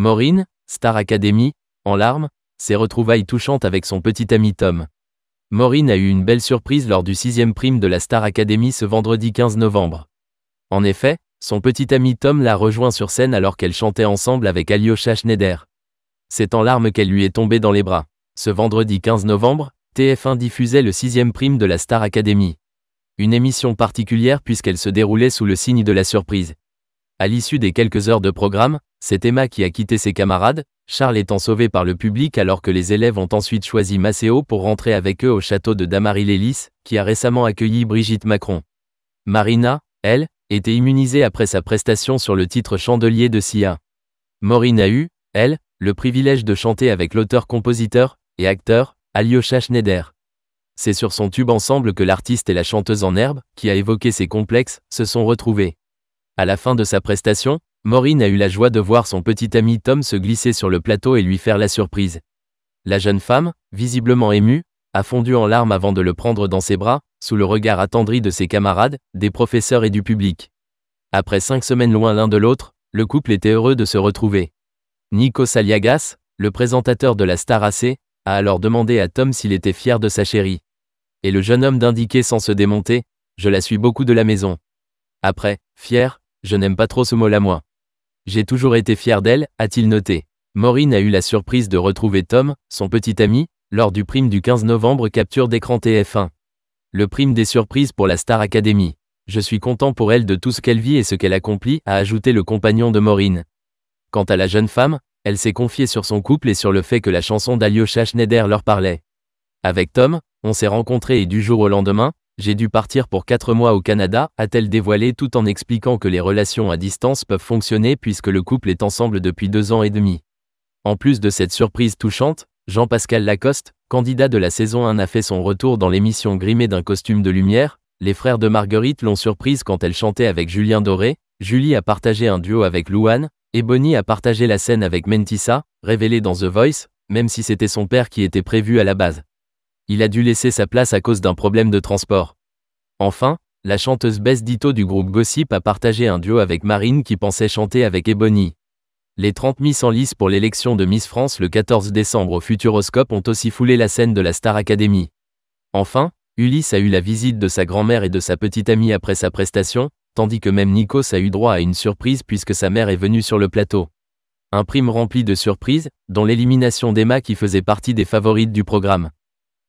Maureen, Star Academy, en larmes, ses retrouvailles touchantes avec son petit ami Tom. Maureen a eu une belle surprise lors du sixième prime de la Star Academy ce vendredi 15 novembre. En effet, son petit ami Tom l'a rejoint sur scène alors qu'elle chantait ensemble avec Alyosha Schneider. C'est en larmes qu'elle lui est tombée dans les bras. Ce vendredi 15 novembre, TF1 diffusait le sixième prime de la Star Academy. Une émission particulière puisqu'elle se déroulait sous le signe de la surprise. À l'issue des quelques heures de programme, c'est Emma qui a quitté ses camarades, Charles étant sauvé par le public alors que les élèves ont ensuite choisi Maceo pour rentrer avec eux au château de Damary-Lélis, qui a récemment accueilli Brigitte Macron. Marina, elle, était immunisée après sa prestation sur le titre chandelier de Sia. Maureen a eu, elle, le privilège de chanter avec l'auteur-compositeur et acteur Alyosha Schneider. C'est sur son tube ensemble que l'artiste et la chanteuse en herbe, qui a évoqué ses complexes, se sont retrouvés. À la fin de sa prestation, Maureen a eu la joie de voir son petit ami Tom se glisser sur le plateau et lui faire la surprise. La jeune femme, visiblement émue, a fondu en larmes avant de le prendre dans ses bras, sous le regard attendri de ses camarades, des professeurs et du public. Après cinq semaines loin l'un de l'autre, le couple était heureux de se retrouver. Nico Saliagas, le présentateur de la Star AC, a alors demandé à Tom s'il était fier de sa chérie. Et le jeune homme d'indiquer sans se démonter, je la suis beaucoup de la maison. Après, fier, je n'aime pas trop ce mot-là moi. J'ai toujours été fier d'elle, a-t-il noté. Maureen a eu la surprise de retrouver Tom, son petit ami, lors du prime du 15 novembre capture d'écran TF1. Le prime des surprises pour la Star Academy. Je suis content pour elle de tout ce qu'elle vit et ce qu'elle accomplit, a ajouté le compagnon de Maureen. Quant à la jeune femme, elle s'est confiée sur son couple et sur le fait que la chanson d'Alyosha Schneider leur parlait. Avec Tom, on s'est rencontrés et du jour au lendemain, j'ai dû partir pour 4 mois au Canada, a-t-elle dévoilé tout en expliquant que les relations à distance peuvent fonctionner puisque le couple est ensemble depuis 2 ans et demi. En plus de cette surprise touchante, Jean-Pascal Lacoste, candidat de la saison 1 a fait son retour dans l'émission grimée d'un costume de lumière, les frères de Marguerite l'ont surprise quand elle chantait avec Julien Doré, Julie a partagé un duo avec Louane, et Bonnie a partagé la scène avec Mentissa, révélée dans The Voice, même si c'était son père qui était prévu à la base il a dû laisser sa place à cause d'un problème de transport. Enfin, la chanteuse Bess Ditto du groupe Gossip a partagé un duo avec Marine qui pensait chanter avec Ebony. Les 30 Miss en lice pour l'élection de Miss France le 14 décembre au Futuroscope ont aussi foulé la scène de la Star Academy. Enfin, Ulysse a eu la visite de sa grand-mère et de sa petite amie après sa prestation, tandis que même Nikos a eu droit à une surprise puisque sa mère est venue sur le plateau. Un prime rempli de surprises, dont l'élimination d'Emma qui faisait partie des favorites du programme.